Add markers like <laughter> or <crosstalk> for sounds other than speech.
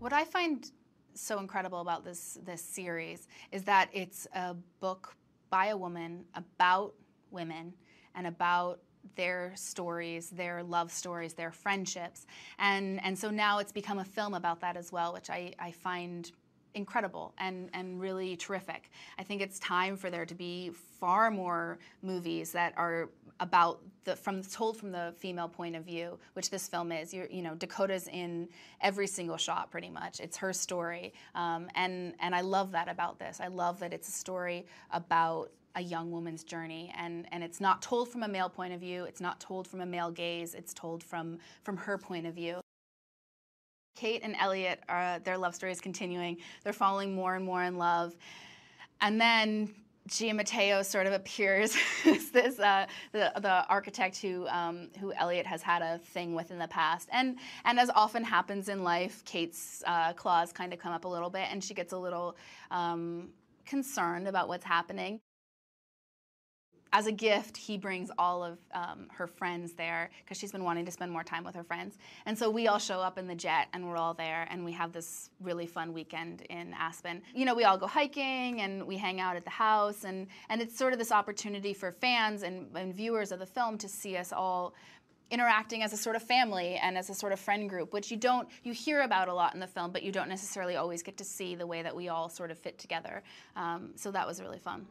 What I find so incredible about this this series is that it's a book by a woman about women and about their stories, their love stories, their friendships. And, and so now it's become a film about that as well, which I, I find incredible and, and really terrific. I think it's time for there to be far more movies that are about the from told from the female point of view, which this film is. You're, you know, Dakota's in every single shot pretty much. It's her story, um, and and I love that about this. I love that it's a story about a young woman's journey and and it's not told from a male point of view it's not told from a male gaze it's told from from her point of view Kate and Elliot, are, uh, their love story is continuing. They're falling more and more in love. And then Gia Mateo sort of appears <laughs> as this uh, the, the architect who um, who Elliot has had a thing with in the past, and and as often happens in life, Kate's uh, claws kind of come up a little bit, and she gets a little um, concerned about what's happening as a gift, he brings all of um, her friends there because she's been wanting to spend more time with her friends. And so we all show up in the jet and we're all there and we have this really fun weekend in Aspen. You know, we all go hiking and we hang out at the house and, and it's sort of this opportunity for fans and, and viewers of the film to see us all interacting as a sort of family and as a sort of friend group, which you don't you hear about a lot in the film, but you don't necessarily always get to see the way that we all sort of fit together. Um, so that was really fun.